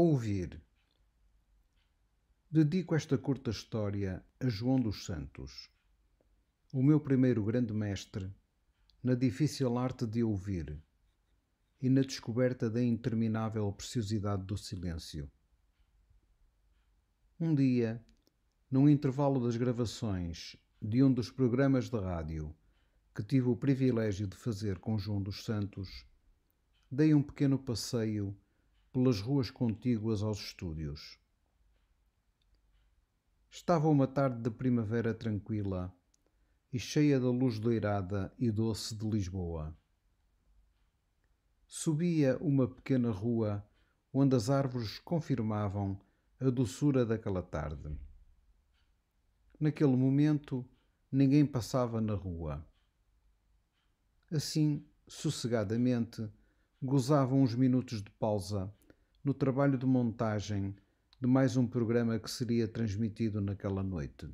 Ouvir. Dedico esta curta história a João dos Santos, o meu primeiro grande mestre na difícil arte de ouvir e na descoberta da interminável preciosidade do silêncio. Um dia, num intervalo das gravações de um dos programas de rádio que tive o privilégio de fazer com João dos Santos, dei um pequeno passeio pelas ruas contíguas aos estúdios. Estava uma tarde de primavera tranquila e cheia da luz doirada e doce de Lisboa. Subia uma pequena rua onde as árvores confirmavam a doçura daquela tarde. Naquele momento, ninguém passava na rua. Assim, sossegadamente, gozavam uns minutos de pausa no trabalho de montagem de mais um programa que seria transmitido naquela noite.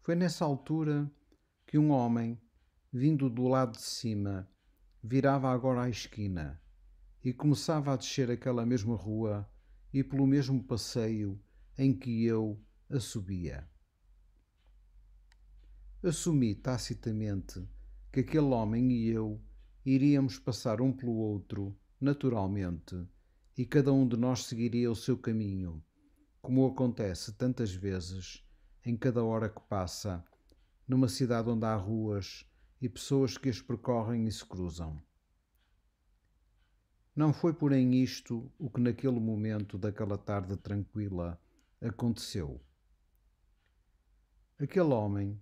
Foi nessa altura que um homem, vindo do lado de cima, virava agora à esquina e começava a descer aquela mesma rua e pelo mesmo passeio em que eu a subia. Assumi tacitamente que aquele homem e eu iríamos passar um pelo outro naturalmente, e cada um de nós seguiria o seu caminho, como acontece tantas vezes, em cada hora que passa, numa cidade onde há ruas e pessoas que as percorrem e se cruzam. Não foi, porém, isto o que naquele momento daquela tarde tranquila aconteceu. Aquele homem,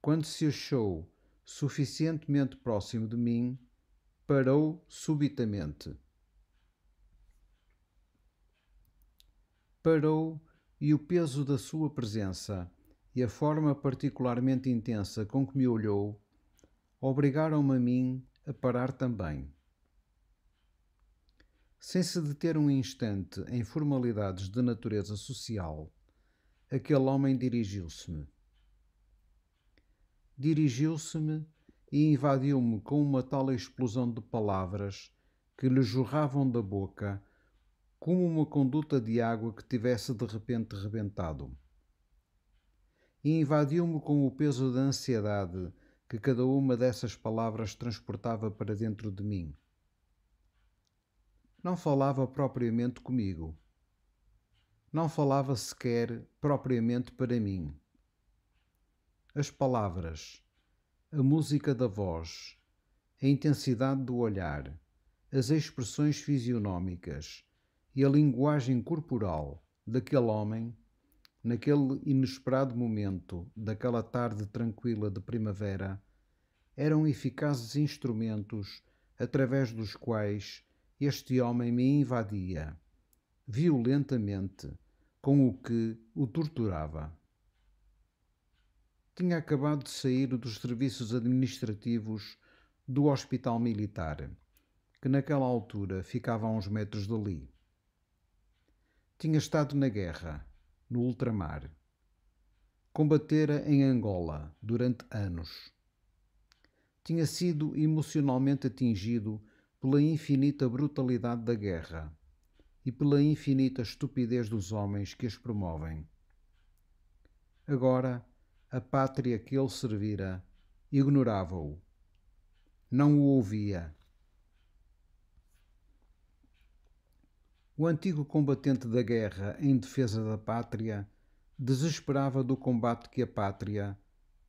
quando se achou suficientemente próximo de mim, parou subitamente. Parou e o peso da sua presença e a forma particularmente intensa com que me olhou obrigaram-me a mim a parar também. Sem se deter um instante em formalidades de natureza social, aquele homem dirigiu-se-me. Dirigiu-se-me e invadiu-me com uma tal explosão de palavras que lhe jorravam da boca, como uma conduta de água que tivesse de repente rebentado. E invadiu-me com o peso da ansiedade que cada uma dessas palavras transportava para dentro de mim. Não falava propriamente comigo. Não falava sequer propriamente para mim. As palavras a música da voz, a intensidade do olhar, as expressões fisionómicas e a linguagem corporal daquele homem, naquele inesperado momento daquela tarde tranquila de primavera, eram eficazes instrumentos através dos quais este homem me invadia violentamente com o que o torturava tinha acabado de sair dos serviços administrativos do Hospital Militar, que naquela altura ficava a uns metros dali. Tinha estado na guerra, no ultramar. Combatera em Angola durante anos. Tinha sido emocionalmente atingido pela infinita brutalidade da guerra e pela infinita estupidez dos homens que as promovem. Agora a pátria que ele servira, ignorava-o. Não o ouvia. O antigo combatente da guerra em defesa da pátria desesperava do combate que a pátria,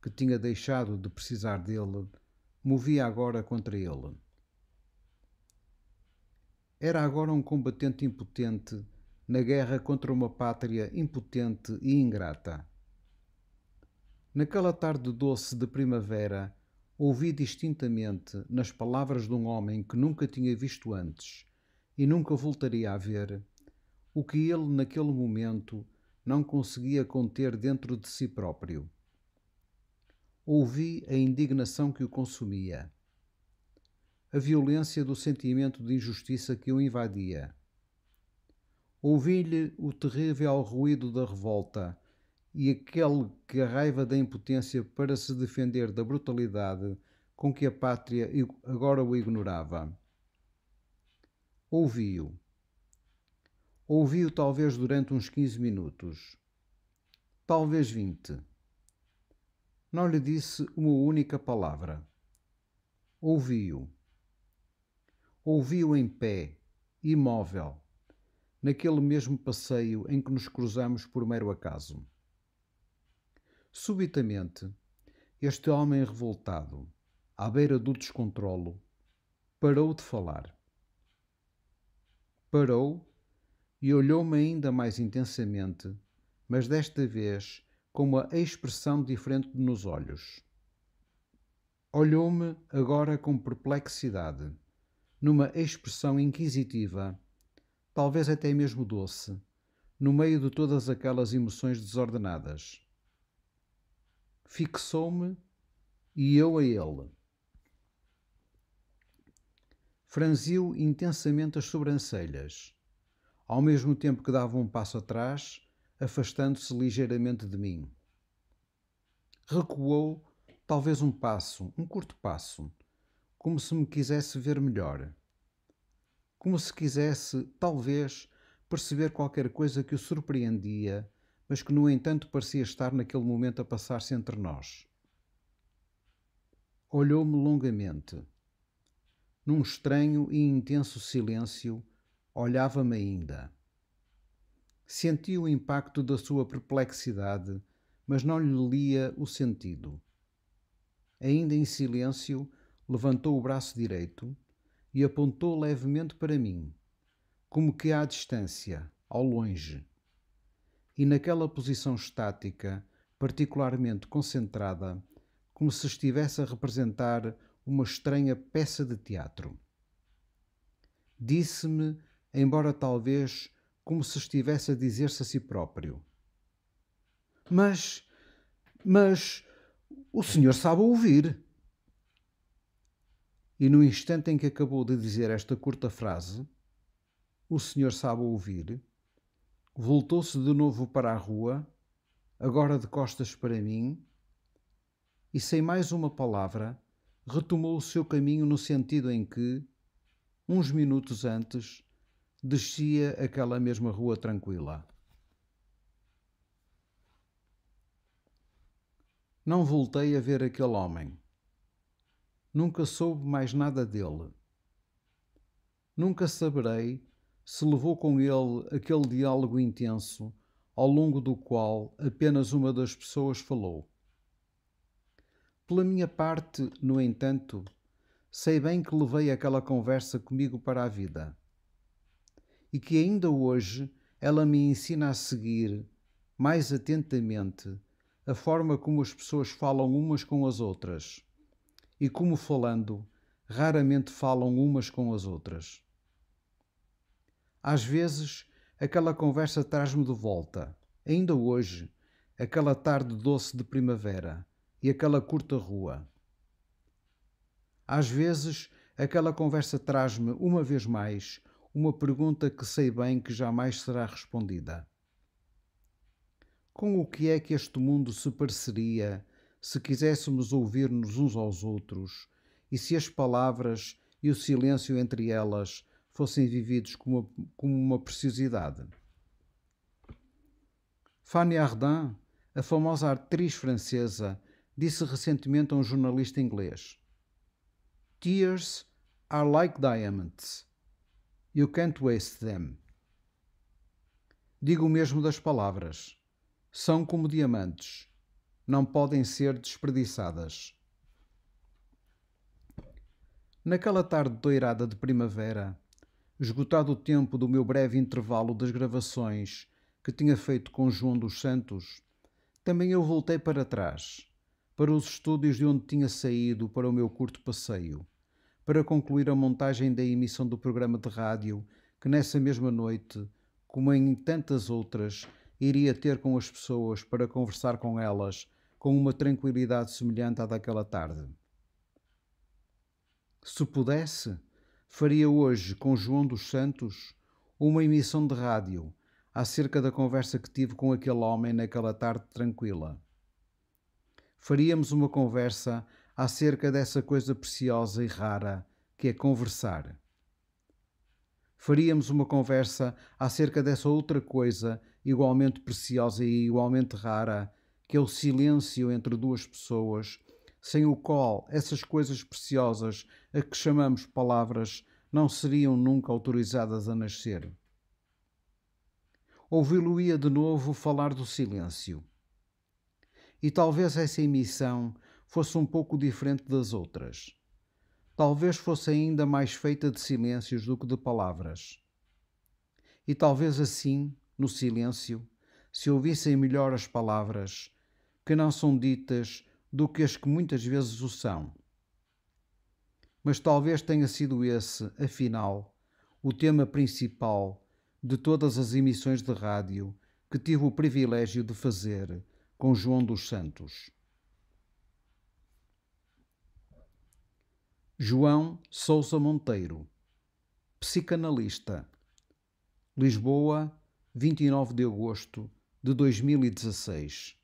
que tinha deixado de precisar dele, movia agora contra ele. Era agora um combatente impotente na guerra contra uma pátria impotente e ingrata. Naquela tarde doce de primavera, ouvi distintamente, nas palavras de um homem que nunca tinha visto antes e nunca voltaria a ver, o que ele, naquele momento, não conseguia conter dentro de si próprio. Ouvi a indignação que o consumia, a violência do sentimento de injustiça que o invadia. Ouvi-lhe o terrível ruído da revolta e aquele que a raiva da impotência para se defender da brutalidade com que a pátria agora o ignorava. Ouvi-o. Ouvi-o talvez durante uns 15 minutos. Talvez 20. Não lhe disse uma única palavra. Ouvi-o. Ouvi-o em pé, imóvel, naquele mesmo passeio em que nos cruzamos por mero acaso. Subitamente, este homem revoltado, à beira do descontrolo, parou de falar. Parou e olhou-me ainda mais intensamente, mas desta vez com uma expressão diferente nos olhos. Olhou-me agora com perplexidade, numa expressão inquisitiva, talvez até mesmo doce, no meio de todas aquelas emoções desordenadas fixou-me e eu a ele. Franziu intensamente as sobrancelhas, ao mesmo tempo que dava um passo atrás, afastando-se ligeiramente de mim. Recuou talvez um passo, um curto passo, como se me quisesse ver melhor. Como se quisesse, talvez, perceber qualquer coisa que o surpreendia mas que, no entanto, parecia estar naquele momento a passar-se entre nós. Olhou-me longamente. Num estranho e intenso silêncio, olhava-me ainda. Senti o impacto da sua perplexidade, mas não lhe lia o sentido. Ainda em silêncio, levantou o braço direito e apontou levemente para mim, como que à distância, ao longe e naquela posição estática, particularmente concentrada, como se estivesse a representar uma estranha peça de teatro. Disse-me, embora talvez como se estivesse a dizer-se a si próprio: Mas, mas, o senhor sabe ouvir. E no instante em que acabou de dizer esta curta frase, o senhor sabe ouvir, voltou-se de novo para a rua, agora de costas para mim, e sem mais uma palavra, retomou o seu caminho no sentido em que, uns minutos antes, descia aquela mesma rua tranquila. Não voltei a ver aquele homem. Nunca soube mais nada dele. Nunca saberei se levou com ele aquele diálogo intenso ao longo do qual apenas uma das pessoas falou. Pela minha parte, no entanto, sei bem que levei aquela conversa comigo para a vida e que ainda hoje ela me ensina a seguir mais atentamente a forma como as pessoas falam umas com as outras e como falando raramente falam umas com as outras. Às vezes, aquela conversa traz-me de volta, ainda hoje, aquela tarde doce de primavera e aquela curta rua. Às vezes, aquela conversa traz-me, uma vez mais, uma pergunta que sei bem que jamais será respondida. Com o que é que este mundo se pareceria se quiséssemos ouvir-nos uns aos outros e se as palavras e o silêncio entre elas fossem vividos como uma, uma preciosidade. Fanny Ardant, a famosa atriz francesa, disse recentemente a um jornalista inglês: Tears are like diamonds. You can't waste them. Digo o mesmo das palavras. São como diamantes. Não podem ser desperdiçadas. Naquela tarde doirada de primavera, Esgotado o tempo do meu breve intervalo das gravações que tinha feito com João dos Santos, também eu voltei para trás, para os estúdios de onde tinha saído para o meu curto passeio, para concluir a montagem da emissão do programa de rádio que nessa mesma noite, como em tantas outras, iria ter com as pessoas para conversar com elas com uma tranquilidade semelhante à daquela tarde. Se pudesse, faria hoje com João dos Santos uma emissão de rádio acerca da conversa que tive com aquele homem naquela tarde tranquila. Faríamos uma conversa acerca dessa coisa preciosa e rara que é conversar. Faríamos uma conversa acerca dessa outra coisa igualmente preciosa e igualmente rara que é o silêncio entre duas pessoas sem o qual essas coisas preciosas a que chamamos palavras não seriam nunca autorizadas a nascer. Ouvi-lo-ia de novo falar do silêncio. E talvez essa emissão fosse um pouco diferente das outras. Talvez fosse ainda mais feita de silêncios do que de palavras. E talvez assim, no silêncio, se ouvissem melhor as palavras, que não são ditas do que as que muitas vezes o são. Mas talvez tenha sido esse, afinal, o tema principal de todas as emissões de rádio que tive o privilégio de fazer com João dos Santos. João Souza Monteiro, psicanalista, Lisboa, 29 de agosto de 2016.